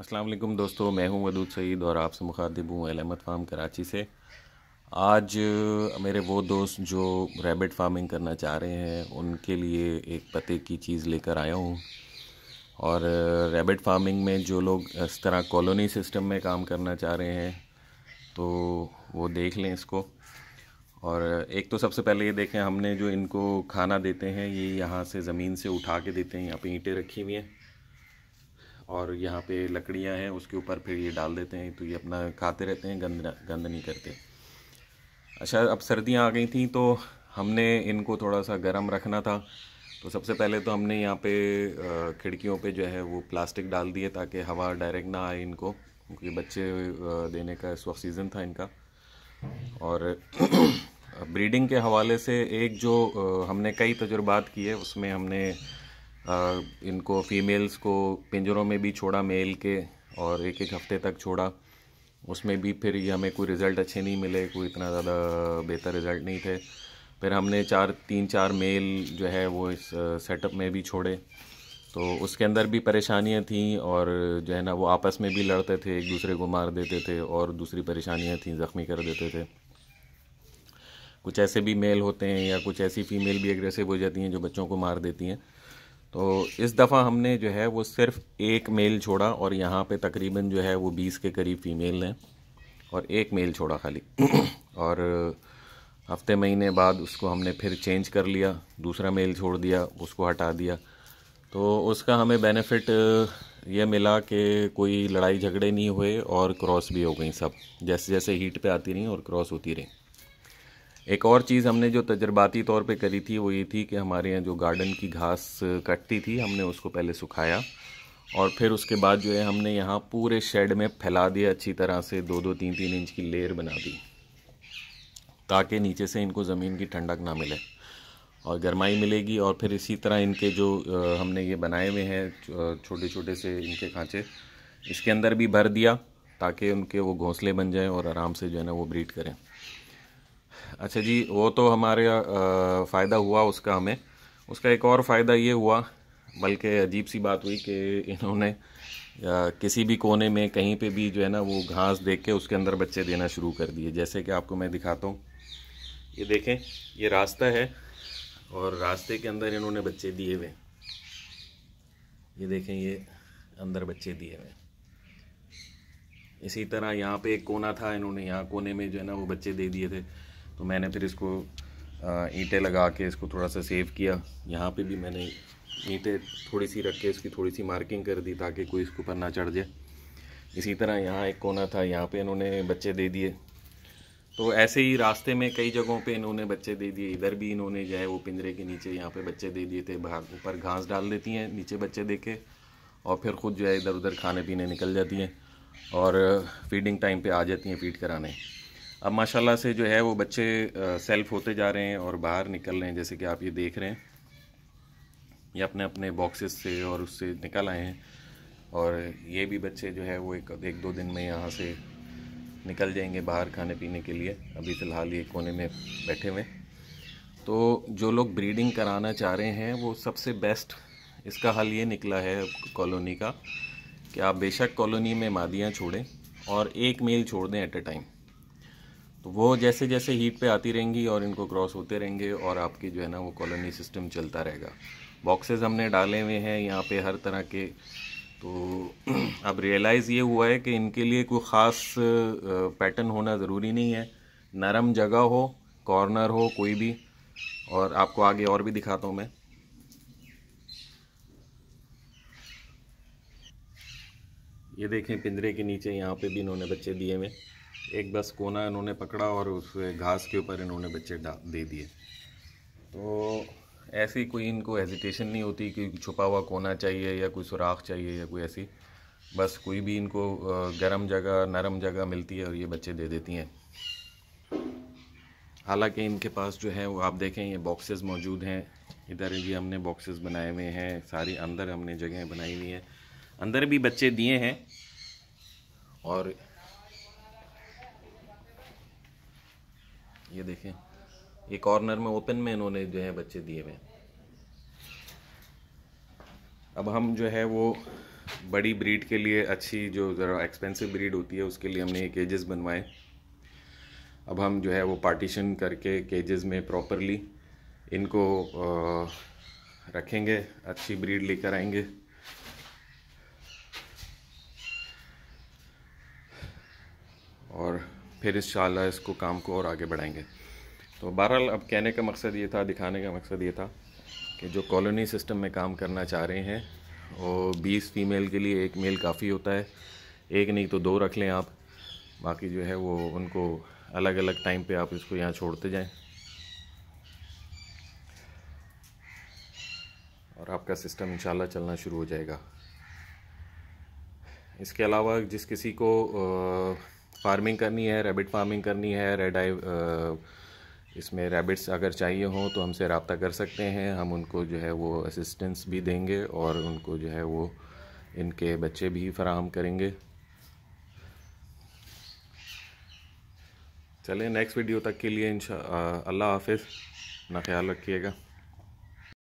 अस्सलाम वालेकुम दोस्तों मैं हूं वदूद सईद और आपसे मुखातिब हूं एल अहमद फार्म कराची से आज मेरे वो दोस्त जो रैबिट फार्मिंग करना चाह रहे हैं उनके लिए एक पते की चीज़ लेकर आया हूं और रैबिट फार्मिंग में जो लोग इस तरह कॉलोनी सिस्टम में काम करना चाह रहे हैं तो वो देख लें इसको और एक तो सबसे पहले ये देखें हमने जो इनको खाना देते हैं ये यहाँ से ज़मीन से उठा के देते हैं यहाँ पर ईंटें रखी हुई हैं और यहाँ पे लकड़ियाँ हैं उसके ऊपर फिर ये डाल देते हैं तो ये अपना खाते रहते हैं गंद गंद नहीं करते अच्छा अब सर्दियाँ आ गई थी तो हमने इनको थोड़ा सा गर्म रखना था तो सबसे पहले तो हमने यहाँ पे खिड़कियों पे जो है वो प्लास्टिक डाल दिए ताकि हवा डायरेक्ट ना आए इनको क्योंकि बच्चे देने का इस वक्त सीज़न था इनका और ब्रीडिंग के हवाले से एक जो हमने कई तजुर्बात किए उसमें हमने इनको फीमेल्स को पिंजरों में भी छोड़ा मेल के और एक एक हफ्ते तक छोड़ा उसमें भी फिर हमें कोई रिज़ल्ट अच्छे नहीं मिले कोई इतना ज़्यादा बेहतर रिज़ल्ट नहीं थे फिर हमने चार तीन चार मेल जो है वो इस सेटअप में भी छोड़े तो उसके अंदर भी परेशानियां थी और जो है ना वो आपस में भी लड़ते थे एक दूसरे को मार देते थे और दूसरी परेशानियां थी ज़ख्मी कर देते थे कुछ ऐसे भी मेल होते हैं या कुछ ऐसी फ़ीमेल भी एग्रेसिव हो जाती हैं जो बच्चों को मार देती हैं तो इस दफ़ा हमने जो है वो सिर्फ एक मेल छोड़ा और यहाँ पे तकरीबन जो है वो बीस के करीब फ़ीमेल हैं और एक मेल छोड़ा खाली और हफ्ते महीने बाद उसको हमने फिर चेंज कर लिया दूसरा मेल छोड़ दिया उसको हटा दिया तो उसका हमें बेनिफिट ये मिला कि कोई लड़ाई झगड़े नहीं हुए और क्रॉस भी हो गई सब जैसे जैसे हीट पे आती रहीं और क्रॉस होती रहीं एक और चीज़ हमने जो तजर्बाती तौर पे करी थी वो ये थी कि हमारे यहाँ जो गार्डन की घास कटती थी हमने उसको पहले सुखाया और फिर उसके बाद जो है हमने यहाँ पूरे शेड में फैला दिया अच्छी तरह से दो दो तीन तीन इंच की लेयर बना दी ताकि नीचे से इनको ज़मीन की ठंडक ना मिले और गर्माई मिलेगी और फिर इसी तरह इनके जो हमने ये बनाए हुए हैं छोटे छोटे से इनके खाँचे इसके अंदर भी भर दिया ताकि उनके वो घोंसले बन जाएं और आराम से जो है ना वो ब्रीड करें अच्छा जी वो तो हमारे फ़ायदा हुआ उसका हमें उसका एक और फ़ायदा ये हुआ बल्कि अजीब सी बात हुई कि इन्होंने किसी भी कोने में कहीं पे भी जो है ना वो घास देख के उसके अंदर बच्चे देना शुरू कर दिए जैसे कि आपको मैं दिखाता हूँ ये देखें ये रास्ता है और रास्ते के अंदर इन्होंने बच्चे दिए हुए ये देखें ये अंदर बच्चे दिए हुए इसी तरह यहाँ पे एक कोना था इन्होंने यहाँ कोने में जो है ना वो बच्चे दे दिए थे तो मैंने फिर इसको ईंटें लगा के इसको थोड़ा सा सेव किया यहाँ पे भी मैंने ईंटें थोड़ी सी रख के इसकी थोड़ी सी मार्किंग कर दी ताकि कोई इसके ऊपर ना चढ़ जाए इसी तरह यहाँ एक कोना था यहाँ पे इन्होंने बच्चे दे दिए तो ऐसे ही रास्ते में कई जगहों पे इन्होंने बच्चे दे दिए इधर भी इन्होंने जो है वो पिंजरे के नीचे यहाँ पर बच्चे दे दिए थे बाहर ऊपर घास डाल देती हैं नीचे बच्चे दे के और फिर खुद जो है इधर उधर खाने पीने निकल जाती हैं और फीडिंग टाइम पर आ जाती हैं फीड कराने अब माशाल्लाह से जो है वो बच्चे सेल्फ होते जा रहे हैं और बाहर निकल रहे हैं जैसे कि आप ये देख रहे हैं ये अपने अपने बॉक्सेस से और उससे निकल आए हैं और ये भी बच्चे जो है वो एक एक दो दिन में यहाँ से निकल जाएंगे बाहर खाने पीने के लिए अभी फ़िलहाल ये कोने में बैठे हुए तो जो लोग ब्रीडिंग कराना चाह रहे हैं वो सबसे बेस्ट इसका हल ये निकला है कॉलोनी का कि आप बेशक कॉलोनी में मादियाँ छोड़ें और एक मेल छोड़ दें एट ए टाइम तो वो जैसे जैसे हीट पे आती रहेंगी और इनको क्रॉस होते रहेंगे और आपके जो है ना वो कॉलोनी सिस्टम चलता रहेगा बॉक्सेस हमने डाले हुए हैं यहाँ पे हर तरह के तो अब रियलाइज़ ये हुआ है कि इनके लिए कोई ख़ास पैटर्न होना ज़रूरी नहीं है नरम जगह हो कॉर्नर हो कोई भी और आपको आगे और भी दिखाता हूँ मैं ये देखें पिंजरे के नीचे यहाँ पे भी इन्होंने बच्चे दिए हुए एक बस कोना इन्होंने पकड़ा और उस घास के ऊपर इन्होंने बच्चे दे दिए तो ऐसी कोई इनको हेजिटेशन नहीं होती कि छुपा हुआ कोना चाहिए या कोई सुराख चाहिए या कोई ऐसी बस कोई भी इनको गर्म जगह नरम जगह मिलती है और ये बच्चे दे देती हैं हालांकि इनके पास जो है वो आप देखें ये बॉक्सेस मौजूद हैं इधर भी हमने बॉक्सेस बनाए हुए हैं सारी अंदर हमने जगह बनाई हुई हैं अंदर भी बच्चे दिए हैं और ये देखें ये कॉर्नर में ओपन में इन्होंने जो है बच्चे दिए हुए अब हम जो है वो बड़ी ब्रीड के लिए अच्छी जो ज़रा एक्सपेंसिव ब्रीड होती है उसके लिए हमने ये केजेस बनवाए अब हम जो है वो पार्टीशन करके केजेस में प्रॉपरली इनको रखेंगे अच्छी ब्रीड लेकर आएंगे और फिर इस इसको काम को और आगे बढ़ाएंगे तो बहरहाल अब कहने का मकसद ये था दिखाने का मकसद ये था कि जो कॉलोनी सिस्टम में काम करना चाह रहे हैं और 20 फीमेल के लिए एक मेल काफ़ी होता है एक नहीं तो दो रख लें आप बाकी जो है वो उनको अलग अलग टाइम पे आप इसको यहाँ छोड़ते जाएं और आपका सिस्टम इन चलना शुरू हो जाएगा इसके अलावा जिस किसी को आ, फार्मिंग करनी है रैबिट फार्मिंग करनी है रेड आई इसमें रैबिट्स अगर चाहिए हों तो हमसे रबता कर सकते हैं हम उनको जो है वो असिस्टेंस भी देंगे और उनको जो है वो इनके बच्चे भी फराहम करेंगे चलें नेक्स्ट वीडियो तक के लिए इन अल्लाह हाफिज़ अपना ख्याल रखिएगा